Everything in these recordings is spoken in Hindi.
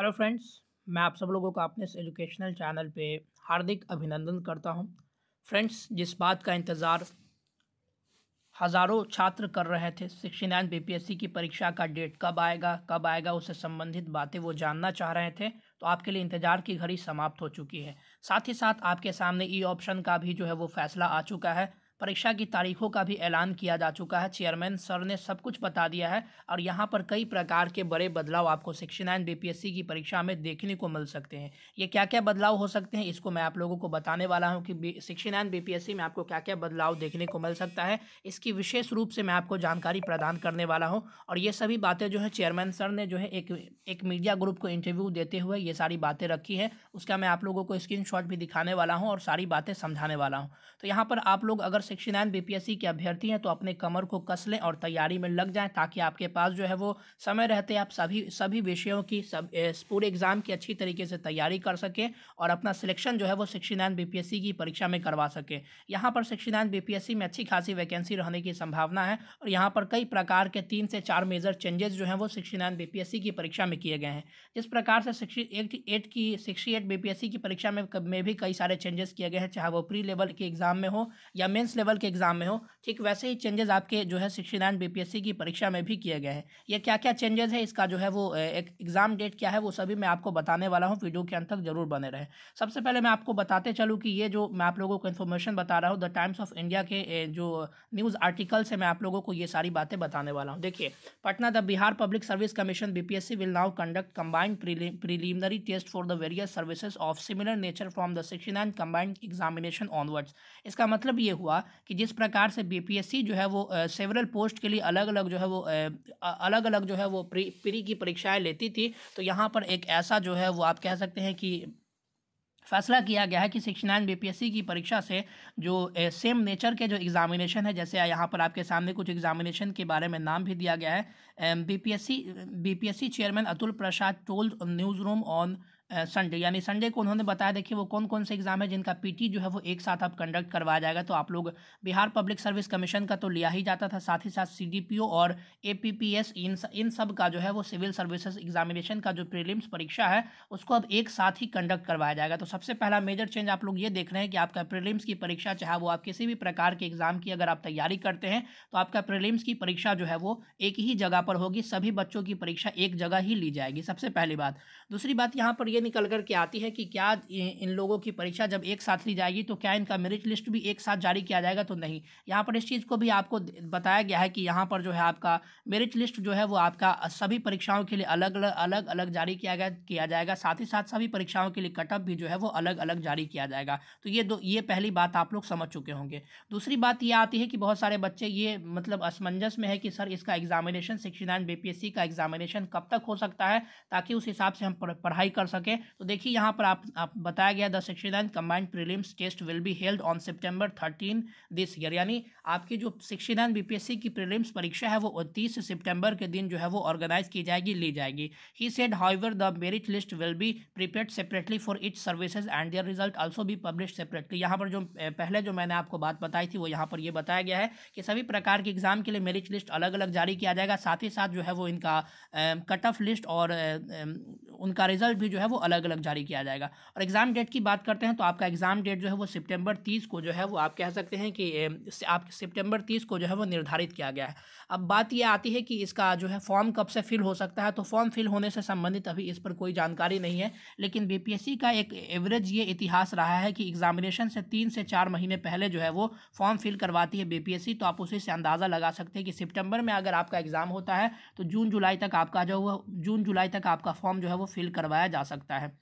हेलो फ्रेंड्स मैं आप सब लोगों का अपने इस एजुकेशनल चैनल पे हार्दिक अभिनंदन करता हूं फ्रेंड्स जिस बात का इंतज़ार हज़ारों छात्र कर रहे थे सिक्सटी नाइन बी की परीक्षा का डेट कब आएगा कब आएगा उससे संबंधित बातें वो जानना चाह रहे थे तो आपके लिए इंतज़ार की घड़ी समाप्त हो चुकी है साथ ही साथ आपके सामने ई e ऑप्शन का भी जो है वो फैसला आ चुका है परीक्षा की तारीखों का भी ऐलान किया जा चुका है चेयरमैन सर ने सब कुछ बता दिया है और यहाँ पर कई प्रकार के बड़े बदलाव आपको सिक्सटी नाइन बीपीएससी की परीक्षा में देखने को मिल सकते हैं ये क्या क्या बदलाव हो सकते हैं इसको मैं आप लोगों को बताने वाला हूँ कि सिक्सटी नाइन बीपीएससी में आपको क्या क्या बदलाव देखने को मिल सकता है इसकी विशेष रूप से मैं आपको जानकारी प्रदान करने वाला हूँ और ये सभी बातें जो है चेयरमैन सर ने जो है एक एक मीडिया ग्रुप को इंटरव्यू देते हुए ये सारी बातें रखी है उसका मैं आप लोगों को स्क्रीन भी दिखाने वाला हूँ और सारी बातें समझाने वाला हूँ तो यहाँ पर आप लोग अगर सेक्शन नाइन बीपीएससी के अभ्यर्थी हैं तो अपने कमर को कस लें और तैयारी में लग जाएं ताकि आपके पास जो है वो समय रहते आप सभी सभी विषयों की सब पूरे एग्ज़ाम की अच्छी तरीके से तैयारी कर सकें और अपना सिलेक्शन जो है वो सेक्शन नाइन बी की परीक्षा में करवा सकें यहाँ पर सेक्शन नाइन बी में अच्छी खासी वैकेंसी रहने की संभावना है और यहाँ पर कई प्रकार के तीन से चार मेजर चेंजेस जो हैं वो सिक्सटी नाइन बीपीएससी की परीक्षा में किए गए हैं जिस प्रकार से सिक्सटी एट एट की सिक्सटी एट बी की परीक्षा में में भी कई सारे चेंजेस किए गए हैं चाहे वो प्री लेवल के एग्जाम में हो या मेन्स लेवल के एग्जाम में हो ठीक वैसे ही चेंजेस आपके जो है सिक्सटी नाइन बी की परीक्षा में भी किए गए हैं ये क्या क्या चेंजेस है इसका जो है वो एक एग्ज़ाम डेट क्या है वो सभी मैं आपको बताने वाला हूँ वीडियो के अंत तक जरूर बने रहे सबसे पहले मैं आपको बताते चलूँ कि ये जो मैं आप लोगों को इन्फॉर्मेशन बता रहा हूँ द टाइम्स ऑफ इंडिया के जो न्यूज़ आर्टिकल से मैं आप लोगों को ये सारी बातें बताने वाला हूँ देखिए Patna the Bihar public service commission B will now conduct combined preliminary test for the various services of similar nature from the sixty nine combined examination onwards इसका मतलब ये हुआ कि जिस प्रकार से बीपीएससी जो है वो सेवरल पोस्ट के लिए अलग अलग जो है वो अलग अलग जो है वो प्री की परीक्षाएं लेती थी तो यहाँ पर एक ऐसा जो है वो आप कह सकते हैं कि फैसला किया गया है कि सिक्स नाइन बी की परीक्षा से जो ए, सेम नेचर के जो एग्जामिनेशन है जैसे यहाँ पर आपके सामने कुछ एग्जामिनेशन के बारे में नाम भी दिया गया है B P chairman Atul Prasad told news room on Sunday यानी संडे को उन्होंने बताया देखिए वो कौन कौन से एग्ज़ाम है जिनका पीटी जो है वो एक साथ अब कंडक्ट करवाया जाएगा तो आप लोग बिहार पब्लिक सर्विस कमीशन का तो लिया ही जाता था साथ ही साथ सीडीपीओ और एपीपीएस इन इन सब का जो है वो सिविल सर्विसेज एग्जामिनेशन का जो प्रीलिम्स परीक्षा है उसको अब एक साथ ही कंडक्ट करवाया जाएगा तो सबसे पहला मेजर चेंज आप लोग ये देख रहे हैं कि आपका प्रिलिम्स की परीक्षा चाहे वो आप किसी भी प्रकार के एग्ज़ाम की अगर आप तैयारी करते हैं तो आपका प्रिलिम्स की परीक्षा जो है वो एक ही जगह पर होगी सभी बच्चों की परीक्षा एक जगह ही ली जाएगी सबसे पहली बात दूसरी बात यहाँ पर ये निकल कर के आती है कि क्या इन लोगों की परीक्षा जब एक साथ ली जाएगी तो क्या इनका मेरिट लिस्ट भी एक साथ जारी किया जाएगा तो नहीं यहाँ पर इस चीज़ को भी आपको बताया गया है कि यहाँ पर जो है आपका मेरिट लिस्ट जो है वो आपका सभी परीक्षाओं के लिए अलग अलग अलग, अलग जारी किया गया किया जाएगा साथ ही साथ सभी परीक्षाओं के लिए कटअप भी जो है वो अलग अलग जारी किया जाएगा तो ये दो ये पहली बात आप लोग समझ चुके होंगे दूसरी बात ये आती है कि बहुत सारे बच्चे ये मतलब असमंजस में है कि सर इसका एग्जामिनेशन सिक्सटी नाइन का एग्जामिनेशन कब तक हो सकता है ताकि उस हिसाब से हम पढ़ाई कर सकें ओके तो देखिए यहाँ पर आप, आप बताया गया the sixty nine combined prelims test will be held on September thirteen this year यानी आपकी जो सिक्सटी नाइन बी की प्रीलिम्स परीक्षा है वो तीस सितंबर के दिन जो है वो ऑर्गेनाइज की जाएगी ली जाएगी he said however the merit list will be prepare separately for each services and their result also भी पब्लिश सेपरेटली यहाँ पर जो पहले जो मैंने आपको बात बताई थी वो यहाँ पर यह बताया गया है कि सभी प्रकार के एग्जाम के लिए मेरिट लिस्ट अलग अलग जारी किया जाएगा साथ ही साथ जो है वो इनका कट ऑफ लिस्ट और उनका रिजल्ट भी जो है वो अलग अलग जारी किया जाएगा और एग्ज़ाम डेट की बात करते हैं तो आपका एग्ज़ाम डेट जो है वो सितंबर तीस को जो है वो आप कह सकते हैं कि आप सितंबर तीस को जो है वो निर्धारित किया गया है अब बात ये आती है कि इसका जो है फॉर्म कब से फिल हो सकता है तो फॉर्म फिल होने से संबंधित अभी इस पर कोई जानकारी नहीं है लेकिन बी का एक एवरेज ये इतिहास रहा है कि एग्जामिनेशन से तीन से चार महीने पहले जो है वो फॉर्म फिल करवाती है बी तो आप उसी से अंदाज़ा लगा सकते हैं कि सितंबर में अगर आपका एग्ज़ाम होता है तो जून जुलाई तक आपका जो वो जून जुलाई तक आपका फॉर्म जो है वो फिल करवाया जा सकता है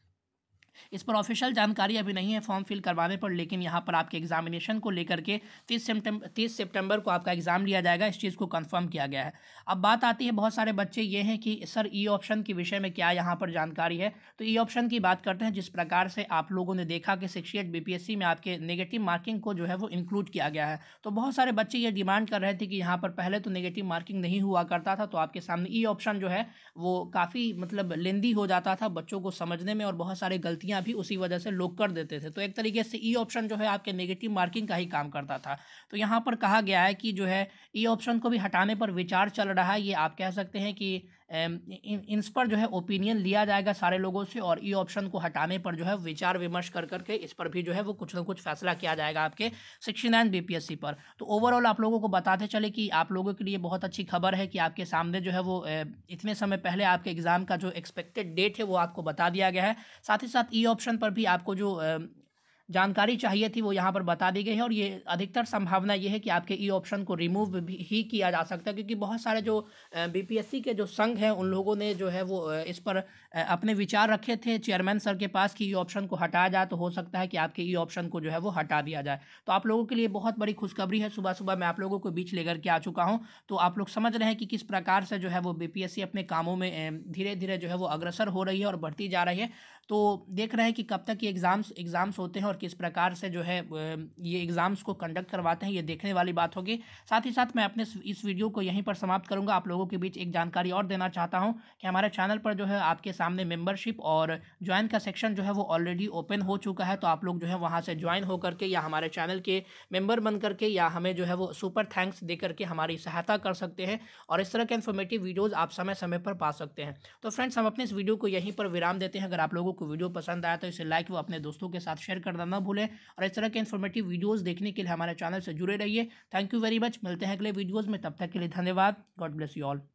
इस पर ऑफिशियल जानकारी अभी नहीं है फॉर्म फिल करवाने पर लेकिन यहाँ पर आपके एग्जामिनेशन को लेकर के तीस सेप्टेम्बर तीस सेप्टेम्बर को आपका एग्ज़ाम लिया जाएगा इस चीज़ को कन्फर्म किया गया है अब बात आती है बहुत सारे बच्चे ये हैं कि सर ई e ऑप्शन के विषय में क्या यहाँ पर जानकारी है तो ई e ऑप्शन की बात करते हैं जिस प्रकार से आप लोगों ने देखा कि सिक्सटी एट में आपके नेगेटिव मार्किंग को जो है वो इंक्लूड किया गया है तो बहुत सारे बच्चे ये डिमांड कर रहे थे कि यहाँ पर पहले तो नेगेटिव मार्किंग नहीं हुआ करता था तो आपके सामने ई e ऑप्शन जो है वो काफ़ी मतलब लेंदी हो जाता था बच्चों को समझने में और बहुत सारे गलती गलतियां भी उसी वजह से लोग कर देते थे तो एक तरीके से ई e ऑप्शन जो है आपके नेगेटिव मार्किंग का ही काम करता था तो यहाँ पर कहा गया है कि जो है ई e ऑप्शन को भी हटाने पर विचार चल रहा है ये आप कह सकते हैं कि इन इस पर जो है ओपिनियन लिया जाएगा सारे लोगों से और ई ऑप्शन को हटाने पर जो है विचार विमर्श कर करके इस पर भी जो है वो कुछ ना कुछ फैसला किया जाएगा आपके सिक्सटी नाइन बीपीएससी पर तो ओवरऑल आप लोगों को बताते चले कि आप लोगों के लिए बहुत अच्छी खबर है कि आपके सामने जो है वो इतने समय पहले आपके एग्ज़ाम का जो एक्सपेक्टेड डेट है वो आपको बता दिया गया है साथ ही साथ ई ऑप्शन पर भी आपको जो जानकारी चाहिए थी वो यहाँ पर बता दी गई है और ये अधिकतर संभावना ये है कि आपके ई ऑप्शन को रिमूव भी ही किया जा सकता है क्योंकि बहुत सारे जो बीपीएससी के जो संघ हैं उन लोगों ने जो है वो इस पर अपने विचार रखे थे चेयरमैन सर के पास कि ई ऑप्शन को हटाया जाए तो हो सकता है कि आपके ई ऑप्शन को जो है वो हटा दिया जाए तो आप लोगों के लिए बहुत बड़ी खुशखबरी है सुबह सुबह मैं आप लोगों को बीच लेकर के आ चुका हूँ तो आप लोग समझ रहे हैं कि किस प्रकार से जो है वो बी अपने कामों में धीरे धीरे जो है वो अग्रसर हो रही है और बढ़ती जा रही है तो देख रहे हैं कि कब तक ये एग्ज़ाम्स एग्ज़ाम्स होते हैं और किस प्रकार से जो है ये एग्ज़ाम्स को कंडक्ट करवाते हैं ये देखने वाली बात होगी साथ ही साथ मैं अपने इस वीडियो को यहीं पर समाप्त करूंगा आप लोगों के बीच एक जानकारी और देना चाहता हूं कि हमारे चैनल पर जो है आपके सामने मेम्बरशिप और ज्वाइन का सेक्शन जो है वो ऑलरेडी ओपन हो चुका है तो आप लोग जो है वहाँ से ज्वाइन होकर के या हमारे चैनल के मेम्बर बन करके या हमें जो है वो सुपर थैंक्स दे करके हमारी सहायता कर सकते हैं और इस तरह के इन्फॉर्मेटिव वीडियोज़ आप समय समय पर पा सकते हैं तो फ्रेंड्स हम अपने इस वीडियो को यहीं पर विराम देते हैं अगर आप लोगों को वीडियो पसंद आया तो इसे लाइक व अपने दोस्तों के साथ शेयर करना ना भूलें और इस तरह के इन्फॉर्मेटिव वीडियोज़ देखने के लिए हमारे चैनल से जुड़े रहिए थैंक यू वेरी मच मिलते हैं अगले वीडियोज़ में तब तक के लिए धन्यवाद गॉड ब्लेस यू ऑल